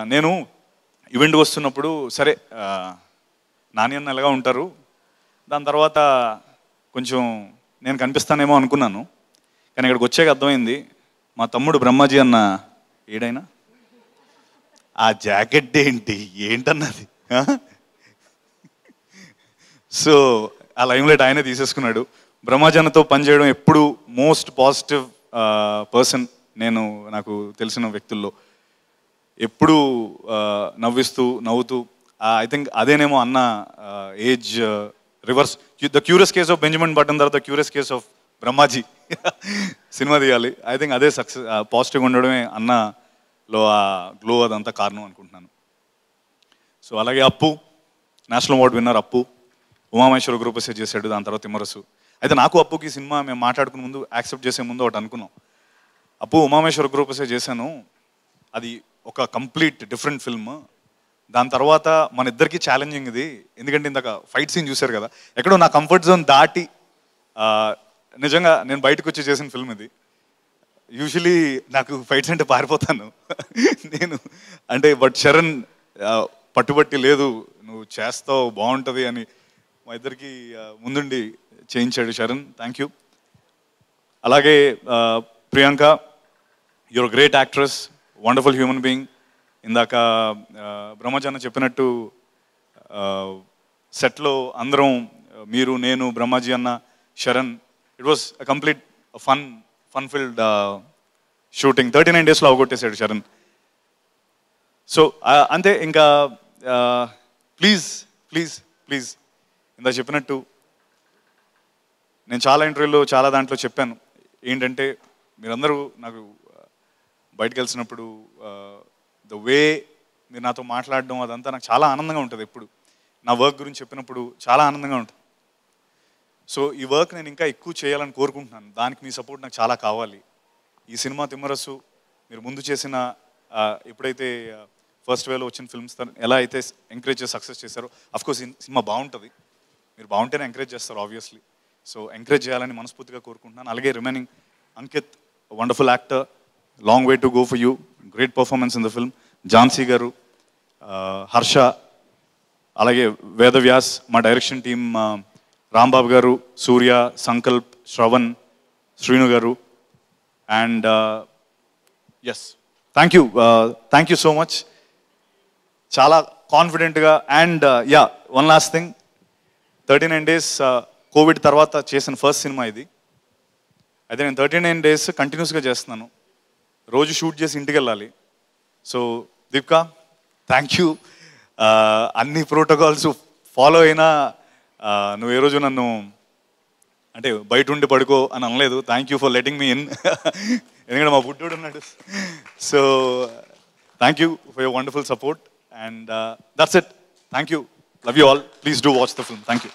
and నేను event వస్తున్నప్పుడు సరే నాని అన్న ఎలాగా ఉంటారు దాని తర్వాత కొంచెం నేను కనిపిస్తానేమో అనుకున్నాను కానీ ఇక్కడికి వచ్చాక అర్థమైంది మా తమ్ముడు బ్రహ్మాజీ అన్న ఏడైనా ఆ జాకెట్ ఏంటి ఏంటన్నది సో ఆ లైమ్లైట్ ఆయనే తీసేసుకున్నాడు పని పనిచేయడం ఎప్పుడు మోస్ట్ పాజిటివ్ పర్సన్ నేను నాకు తెలిసిన వ్యక్తుల్లో ఎప్పుడు నవ్విస్తూ నవ్వుతూ ఐ థింక్ అదేనేమో అన్న age reverse the curious case of Benjamin Button తర్వాత curious case of Brahmaji cinema తీయాలి ఐ థింక్ అదే సక్సెస్ పాజిటివ్ ఉండడమే అన్నలో ఆ గ్లో అదంతా కారణం అనుకుంటున్నాను సో అలాగే అప్పు నేషనల్ అవార్డు విన్నర్ అప్పు ఉమామేశ్వర గ్రూప్ సెట్ చేశాడు దాని తర్వాత తిమ్మరసు అయితే నాకు అప్పుకి సినిమా మేము మాట్లాడుకునే ముందు యాక్సెప్ట్ చేసే ముందు ఒకటి అనుకున్నాం అప్పు ఉమామేశ్వర గ్రూప్ సెట్ చేశాను అది ఒక కంప్లీట్ డిఫరెంట్ ఫిల్మ్ దాని తర్వాత మన ఇద్దరికి ఛాలెంజింగ్ ఇది ఎందుకంటే ఇందాక ఫైట్ సీన్ చూశారు కదా ఎక్కడో నా కంఫర్ట్ జోన్ దాటి నిజంగా నేను బయటకు వచ్చి చేసిన ఫిల్మ్ ఇది యూజువలీ నాకు ఫైట్స్ అంటే పారిపోతాను నేను అంటే బట్ శరణ్ పట్టుబట్టి లేదు నువ్వు చేస్తావు బాగుంటుంది అని మా ఇద్దరికి ముందుండి చేయించాడు శరణ్ థ్యాంక్ యూ అలాగే Priyanka your great actress wonderful human being ఇందాక బ్రహ్మజాన చెప్పినట్టు సెట్లో అందరం మీరు నేను బ్రహ్మాజీ అన్న Saran it was complete fun fun filled shooting thirty nine డేస్లో అవగొట్టేశాడు శరణ్ సో అంతే ఇంకా ప్లీజ్ ప్లీజ్ ప్లీజ్ ఇందా చెప్పినట్టు నేను చాలా ఇంటర్వ్యూలో చాలా దాంట్లో చెప్పాను ఏంటంటే మీరందరూ నాకు బయటకు వెళ్ళినప్పుడు ద వే మీరు నాతో మాట్లాడడం అదంతా నాకు చాలా ఆనందంగా ఉంటుంది ఎప్పుడు నా వర్క్ గురించి చెప్పినప్పుడు చాలా ఆనందంగా ఉంటుంది సో ఈ వర్క్ నేను ఇంకా ఎక్కువ చేయాలని కోరుకుంటున్నాను దానికి మీ సపోర్ట్ నాకు చాలా కావాలి ఈ సినిమా తిమ్మరసు మీరు ముందు చేసిన ఎప్పుడైతే ఫస్ట్ వేలో వచ్చిన ఫిల్మ్స్ ఎలా అయితే ఎంకరేజ్ చేసి సక్సెస్ చేశారో కోర్స్ సినిమా బాగుంటుంది మీరు బాగుంటేనే ఎంకరేజ్ చేస్తారు ఆబ్వియస్లీ సో ఎంకరేజ్ చేయాలని మనస్ఫూర్తిగా కోరుకుంటున్నాను అలాగే remaining Ankit wonderful actor long way to go for you great performance in the film Jhansi గారు హర్ష అలాగే వేదవ్యాస్ మా డైరెక్షన్ టీమ్ రాంబాబు గారు సూర్య సంకల్ప్ శ్రవణ్ శ్రీను గారు and yes thank you thank you so much చాలా కాన్ఫిడెంట్గా and yeah one last thing thirty nine days covid తర్వాత చేసిన first cinema ఇది అయితే నేను థర్టీ నైన్ డేస్ కంటిన్యూస్గా చేస్తున్నాను రోజు షూట్ చేసి ఇంటికి వెళ్ళాలి సో దీప్కా థ్యాంక్ యూ అన్ని ప్రోటోకాల్స్ ఫాలో అయినా నువ్వు ఏ రోజు నన్ను అంటే బయట ఉండి పడుకో అని అనలేదు thank you for letting me in ఎందుకంటే మా బుడ్డోడు ఉన్నాడు so thank you for your wonderful support and that's it thank you love you all please do watch the film thank you